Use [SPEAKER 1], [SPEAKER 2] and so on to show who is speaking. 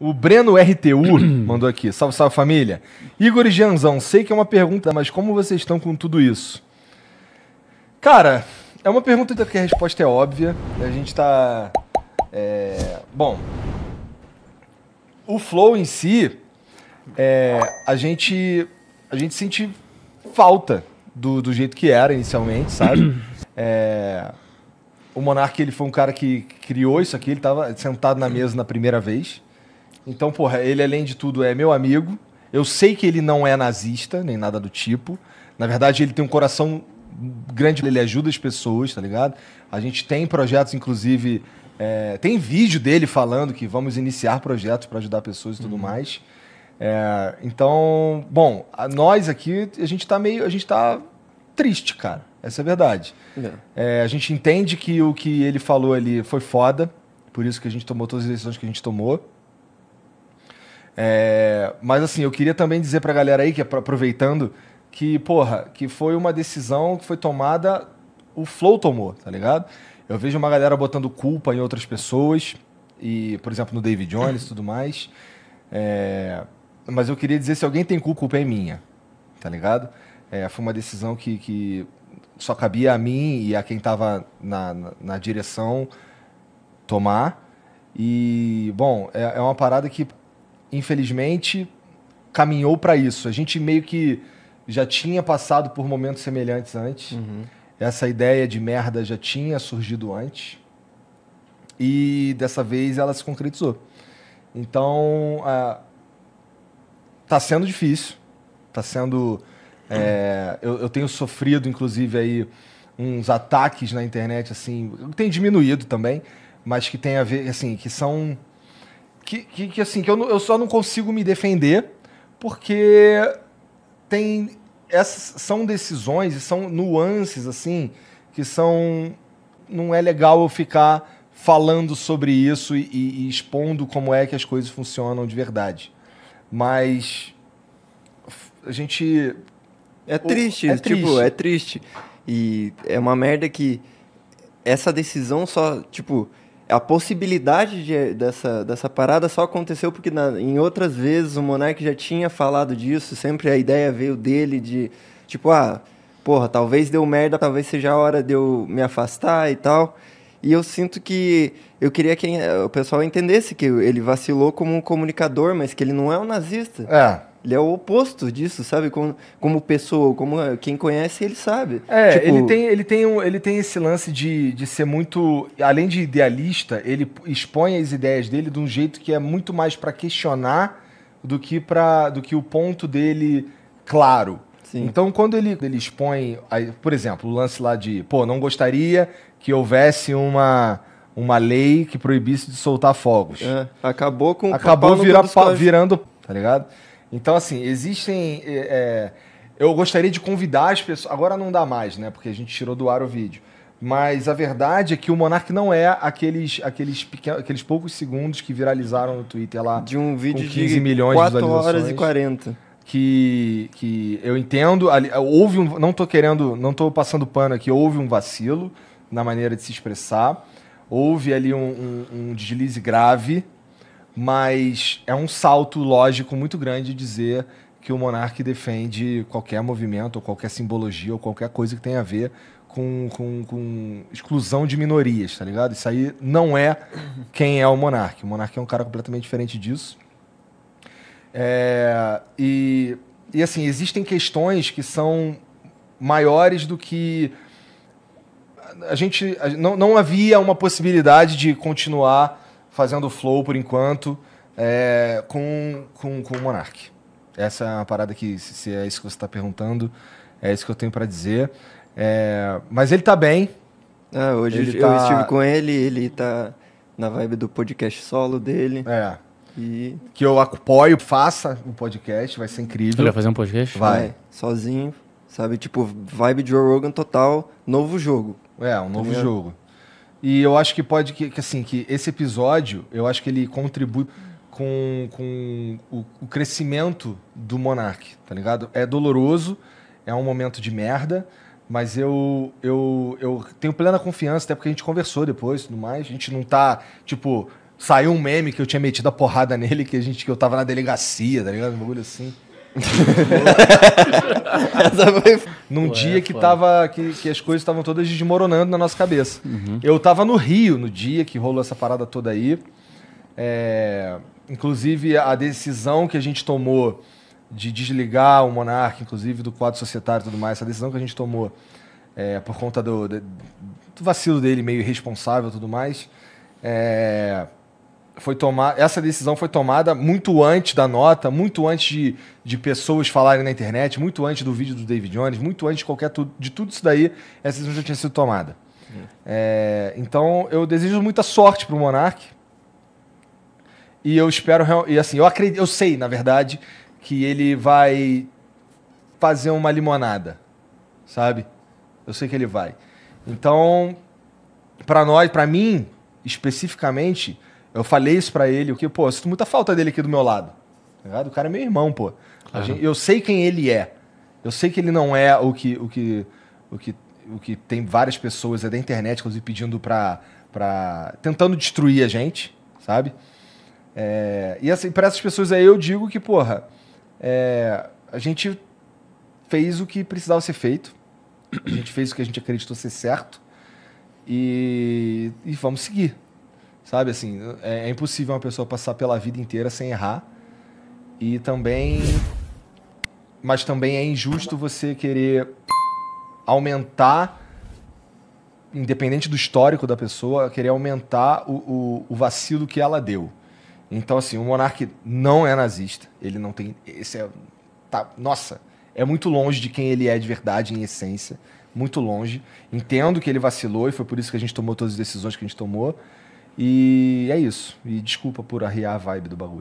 [SPEAKER 1] O Breno RTU mandou aqui. Salve, salve família. Igor e Gianzão, sei que é uma pergunta, mas como vocês estão com tudo isso? Cara, é uma pergunta que a resposta é óbvia. A gente tá. É... Bom. O flow em si, é... a gente. A gente sente falta do, do jeito que era inicialmente, sabe? É... O Monark, ele foi um cara que criou isso aqui, ele tava sentado na mesa na primeira vez. Então, porra, ele além de tudo é meu amigo. Eu sei que ele não é nazista, nem nada do tipo. Na verdade, ele tem um coração grande, ele ajuda as pessoas, tá ligado? A gente tem projetos, inclusive, é, tem vídeo dele falando que vamos iniciar projetos para ajudar pessoas e tudo uhum. mais. É, então, bom, a, nós aqui, a gente tá meio. A gente tá triste, cara. Essa é a verdade. É, é a gente entende que o que ele falou ali foi foda, por isso que a gente tomou todas as decisões que a gente tomou. É, mas assim, eu queria também dizer pra galera aí, que aproveitando, que, porra, que foi uma decisão que foi tomada, o Flow tomou, tá ligado? Eu vejo uma galera botando culpa em outras pessoas, e, por exemplo, no David Jones e tudo mais. É, mas eu queria dizer, se alguém tem culpa, culpa é minha, tá ligado? É, foi uma decisão que, que só cabia a mim e a quem estava na, na, na, direção tomar. E, bom, é, é uma parada que infelizmente, caminhou para isso. A gente meio que já tinha passado por momentos semelhantes antes. Uhum. Essa ideia de merda já tinha surgido antes. E dessa vez ela se concretizou. Então, a... tá sendo difícil. Tá sendo. É... Eu, eu, tenho sofrido, inclusive, aí uns ataques na internet, assim. Tem diminuído também, mas que tem a ver, assim, que são que, que, que assim, que eu, eu só não consigo me defender porque tem essas são decisões e são nuances assim que são não é legal eu ficar falando sobre isso e, e, e expondo como é que as coisas funcionam de verdade. Mas a gente
[SPEAKER 2] é triste, é tipo, triste. tipo, é triste. E é uma merda que essa decisão só, tipo, a possibilidade de, dessa, dessa parada só aconteceu porque na, em outras vezes o Monark já tinha falado disso, sempre a ideia veio dele de, tipo, ah, porra, talvez deu merda, talvez seja a hora de eu me afastar e tal. E eu sinto que eu queria que eh, o pessoal entendesse que ele vacilou como um comunicador, mas que ele não é um nazista. É. Ele é o oposto disso, sabe? Como, como pessoa, como quem conhece, ele sabe. É, tipo... ele, tem,
[SPEAKER 1] ele, tem um, ele tem esse lance de, de ser muito. Além de idealista, ele expõe as ideias dele de um jeito que é muito mais para questionar do que, pra, do que o ponto dele claro. Sim. Então, quando ele, ele expõe, por exemplo, o lance lá de, pô, não gostaria que houvesse uma, uma lei que proibisse de soltar fogos. É, acabou com Acabou vira, virando, tá ligado? Então, assim, existem. É, é, eu gostaria de convidar as pessoas. Agora não dá mais, né? Porque a gente tirou do ar o vídeo. Mas a verdade é que o Monark não é aqueles, aqueles, aqueles poucos segundos que viralizaram no Twitter
[SPEAKER 2] lá. De um vídeo com 15 de milhões 4 de visualizações. horas e 40.
[SPEAKER 1] Que, que eu entendo. Ali, houve um. Não estou querendo. Não estou passando pano aqui. Houve um vacilo na maneira de se expressar. Houve ali um, um, um deslize grave mas é um salto lógico muito grande dizer que o monarca defende qualquer movimento, ou qualquer simbologia, ou qualquer coisa que tenha a ver com, com, com exclusão de minorias, tá ligado? Isso aí não é quem é o monarca. O monarca é um cara completamente diferente disso. É, e, e assim, existem questões que são maiores do que a gente não, não havia uma possibilidade de continuar fazendo flow por enquanto é, com, com, com o Monark. Essa é uma parada que, se é isso que você está perguntando, é isso que eu tenho para dizer. É, mas ele tá bem.
[SPEAKER 2] Ah, hoje ele eu tá... estive com ele, ele tá na vibe do podcast solo dele. É. E... Que eu apoio, faça o um podcast, vai ser incrível. Ele vai fazer um podcast? Vai. É, sozinho, sabe? Tipo, vibe de Joe Rogan total, novo jogo. É, um novo tá jogo. E eu acho que pode que, que,
[SPEAKER 1] assim, que esse episódio, eu acho que ele contribui com, com o, o crescimento do Monark, tá ligado? É doloroso, é um momento de merda, mas eu, eu, eu tenho plena confiança, até porque a gente conversou depois e tudo mais. A gente não tá, tipo, saiu um meme que eu tinha metido a porrada nele, que a gente que eu tava na delegacia, tá ligado? Um bagulho assim. Essa foi... Num Ué, dia que, tava, que, que as coisas estavam todas desmoronando na nossa cabeça. Uhum. Eu tava no Rio no dia que rolou essa parada toda aí. É... Inclusive, a decisão que a gente tomou de desligar o Monarca, inclusive do quadro societário e tudo mais, essa decisão que a gente tomou é, por conta do, do, vacilo dele meio irresponsável e tudo mais, é, foi tomar, essa decisão foi tomada muito antes da nota, muito antes de, de pessoas falarem na internet, muito antes do vídeo do David Jones, muito antes de qualquer tu, de tudo isso daí, essa decisão já tinha sido tomada. Hum. É, então eu desejo muita sorte para o Monark e eu espero e assim eu acredito, eu sei na verdade que ele vai fazer uma limonada, sabe? Eu sei que ele vai. Então para nós, para mim especificamente eu falei isso para ele, que, pô, eu sinto muita falta dele aqui do meu lado. Tá o cara é meu irmão, pô. Claro. Gente, eu sei quem ele é. Eu sei que ele não é o que, o que, o que, o que tem várias pessoas é da internet, inclusive, pedindo pra, para tentando destruir a gente, sabe? É, e assim, para essas pessoas aí eu digo que, porra, é, a gente fez o que precisava ser feito. A gente fez o que a gente acreditou ser certo. E, e vamos seguir, Sabe assim, é, é impossível uma pessoa passar pela vida inteira sem errar. E também. Mas também é injusto você querer aumentar, independente do histórico da pessoa, querer aumentar o, o, o vacilo que ela deu. Então, assim, o monarca não é nazista. Ele não tem. Esse é. Tá, nossa, é muito longe de quem ele é de verdade, em essência. Muito longe. Entendo que ele vacilou e foi por isso que a gente tomou todas as decisões que a gente tomou. E é isso. E desculpa por arriar a vibe do bagulho.